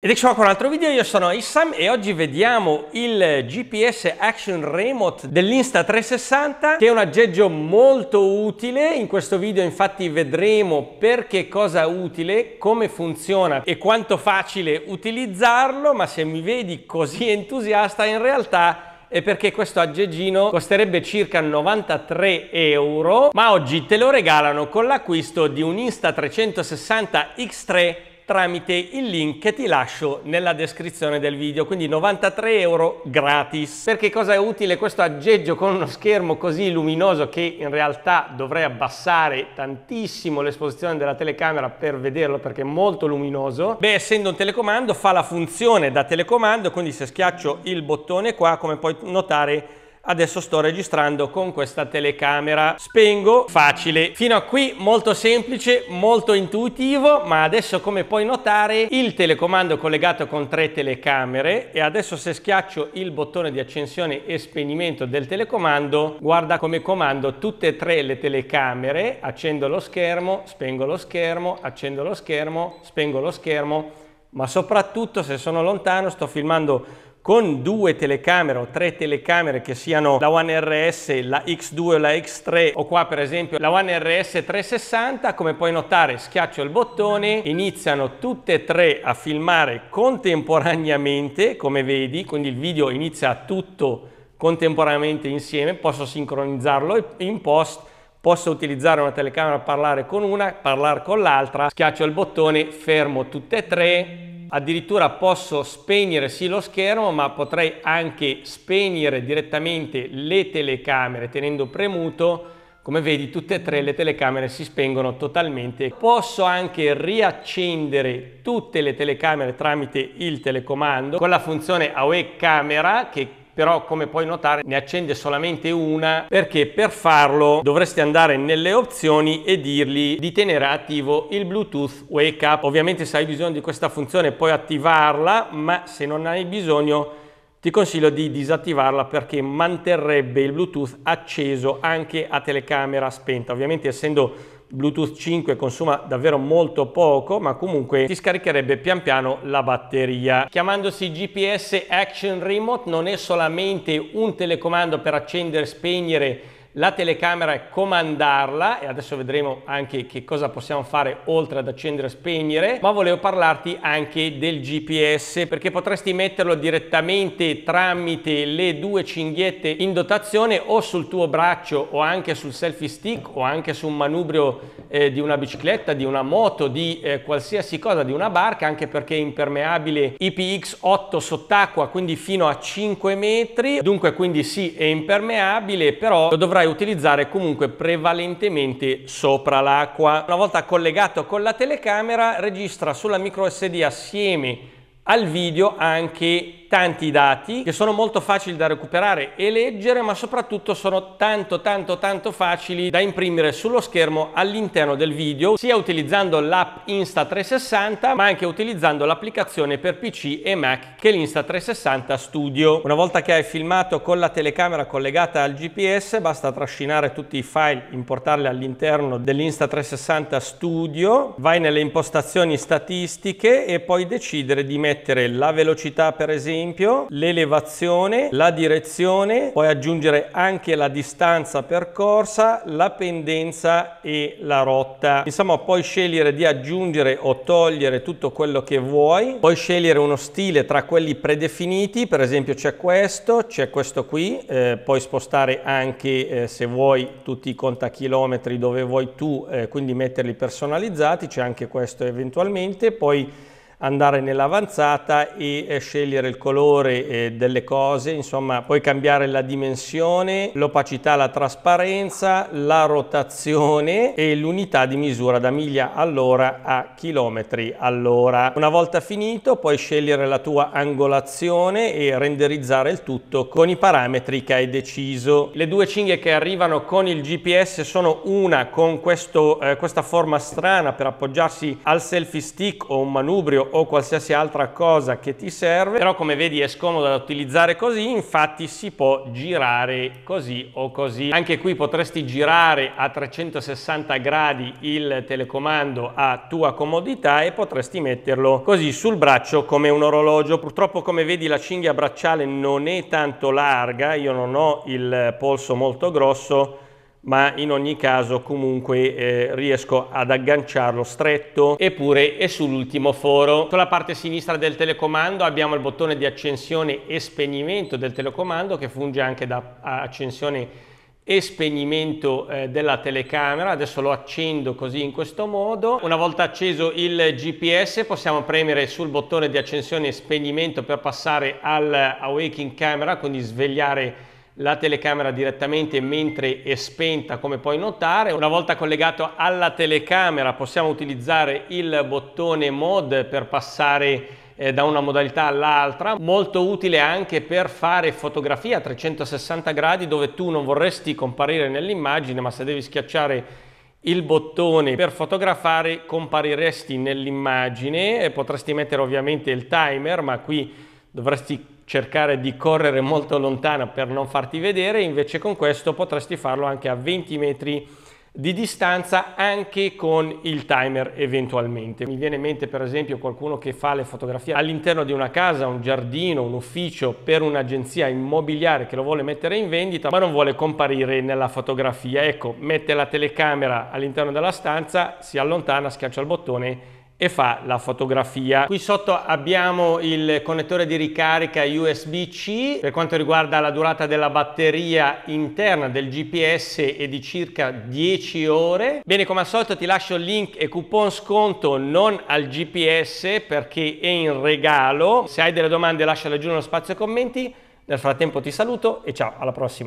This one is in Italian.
Ed eccoci qua con un altro video, io sono Issam e oggi vediamo il GPS Action Remote dell'Insta360 che è un aggeggio molto utile, in questo video infatti vedremo perché cosa è utile, come funziona e quanto facile utilizzarlo, ma se mi vedi così entusiasta in realtà è perché questo aggeggino costerebbe circa 93 euro ma oggi te lo regalano con l'acquisto di un Insta360 X3 tramite il link che ti lascio nella descrizione del video, quindi 93 euro gratis. Perché cosa è utile questo aggeggio con uno schermo così luminoso che in realtà dovrei abbassare tantissimo l'esposizione della telecamera per vederlo perché è molto luminoso? Beh, essendo un telecomando fa la funzione da telecomando, quindi se schiaccio il bottone qua, come puoi notare, adesso sto registrando con questa telecamera spengo facile fino a qui molto semplice molto intuitivo ma adesso come puoi notare il telecomando è collegato con tre telecamere e adesso se schiaccio il bottone di accensione e spegnimento del telecomando guarda come comando tutte e tre le telecamere accendo lo schermo spengo lo schermo accendo lo schermo spengo lo schermo ma soprattutto se sono lontano sto filmando con due telecamere o tre telecamere che siano la One RS, la X2 o la X3 o qua per esempio la One RS 360 come puoi notare schiaccio il bottone iniziano tutte e tre a filmare contemporaneamente come vedi quindi il video inizia tutto contemporaneamente insieme posso sincronizzarlo in post Posso utilizzare una telecamera, per parlare con una, parlare con l'altra, schiaccio il bottone, fermo tutte e tre, addirittura posso spegnere sì lo schermo ma potrei anche spegnere direttamente le telecamere tenendo premuto come vedi tutte e tre le telecamere si spengono totalmente. Posso anche riaccendere tutte le telecamere tramite il telecomando con la funzione AOE camera che però come puoi notare ne accende solamente una perché per farlo dovresti andare nelle opzioni e dirgli di tenere attivo il Bluetooth Wake Up. Ovviamente se hai bisogno di questa funzione puoi attivarla, ma se non hai bisogno ti consiglio di disattivarla perché manterrebbe il Bluetooth acceso anche a telecamera spenta. Ovviamente essendo Bluetooth 5 consuma davvero molto poco ma comunque ti scaricherebbe pian piano la batteria. Chiamandosi GPS Action Remote non è solamente un telecomando per accendere e spegnere la telecamera e comandarla e adesso vedremo anche che cosa possiamo fare oltre ad accendere e spegnere ma volevo parlarti anche del GPS perché potresti metterlo direttamente tramite le due cinghiette in dotazione o sul tuo braccio o anche sul selfie stick o anche su un manubrio eh, di una bicicletta, di una moto, di eh, qualsiasi cosa, di una barca anche perché è impermeabile IPX8 sott'acqua quindi fino a 5 metri dunque quindi sì è impermeabile però lo dovrà dovrai utilizzare comunque prevalentemente sopra l'acqua. Una volta collegato con la telecamera registra sulla micro SD assieme al video anche tanti dati che sono molto facili da recuperare e leggere, ma soprattutto sono tanto tanto tanto facili da imprimere sullo schermo all'interno del video, sia utilizzando l'app Insta360, ma anche utilizzando l'applicazione per PC e Mac che è l'Insta360 Studio. Una volta che hai filmato con la telecamera collegata al GPS, basta trascinare tutti i file, importarli all'interno dell'Insta360 Studio, vai nelle impostazioni statistiche e poi decidere di mettere la velocità per esempio esempio l'elevazione, la direzione, puoi aggiungere anche la distanza percorsa, la pendenza e la rotta. Insomma puoi scegliere di aggiungere o togliere tutto quello che vuoi, puoi scegliere uno stile tra quelli predefiniti, per esempio c'è questo, c'è questo qui, eh, puoi spostare anche eh, se vuoi tutti i contachilometri dove vuoi tu, eh, quindi metterli personalizzati, c'è anche questo eventualmente, poi andare nell'avanzata e eh, scegliere il colore eh, delle cose, insomma puoi cambiare la dimensione, l'opacità, la trasparenza, la rotazione e l'unità di misura da miglia all'ora a chilometri all'ora. Una volta finito puoi scegliere la tua angolazione e renderizzare il tutto con i parametri che hai deciso. Le due cinghie che arrivano con il GPS sono una con questo, eh, questa forma strana per appoggiarsi al selfie stick o un manubrio o qualsiasi altra cosa che ti serve, però come vedi è scomodo da utilizzare così, infatti si può girare così o così. Anche qui potresti girare a 360 gradi il telecomando a tua comodità e potresti metterlo così sul braccio come un orologio. Purtroppo come vedi la cinghia bracciale non è tanto larga, io non ho il polso molto grosso, ma in ogni caso comunque eh, riesco ad agganciarlo stretto eppure è sull'ultimo foro sulla parte sinistra del telecomando abbiamo il bottone di accensione e spegnimento del telecomando che funge anche da accensione e spegnimento eh, della telecamera adesso lo accendo così in questo modo una volta acceso il gps possiamo premere sul bottone di accensione e spegnimento per passare al awaking camera quindi svegliare la telecamera direttamente mentre è spenta come puoi notare. Una volta collegato alla telecamera possiamo utilizzare il bottone mod per passare eh, da una modalità all'altra molto utile anche per fare fotografia a 360 gradi dove tu non vorresti comparire nell'immagine ma se devi schiacciare il bottone per fotografare compariresti nell'immagine potresti mettere ovviamente il timer ma qui dovresti cercare di correre molto lontana per non farti vedere, invece con questo potresti farlo anche a 20 metri di distanza anche con il timer eventualmente. Mi viene in mente per esempio qualcuno che fa le fotografie all'interno di una casa, un giardino, un ufficio per un'agenzia immobiliare che lo vuole mettere in vendita ma non vuole comparire nella fotografia. Ecco, mette la telecamera all'interno della stanza, si allontana, schiaccia il bottone e fa la fotografia. Qui sotto abbiamo il connettore di ricarica USB-C per quanto riguarda la durata della batteria interna del GPS è di circa 10 ore. Bene come al solito ti lascio il link e coupon sconto non al GPS perché è in regalo. Se hai delle domande lasciale giù nello spazio commenti. Nel frattempo ti saluto e ciao alla prossima.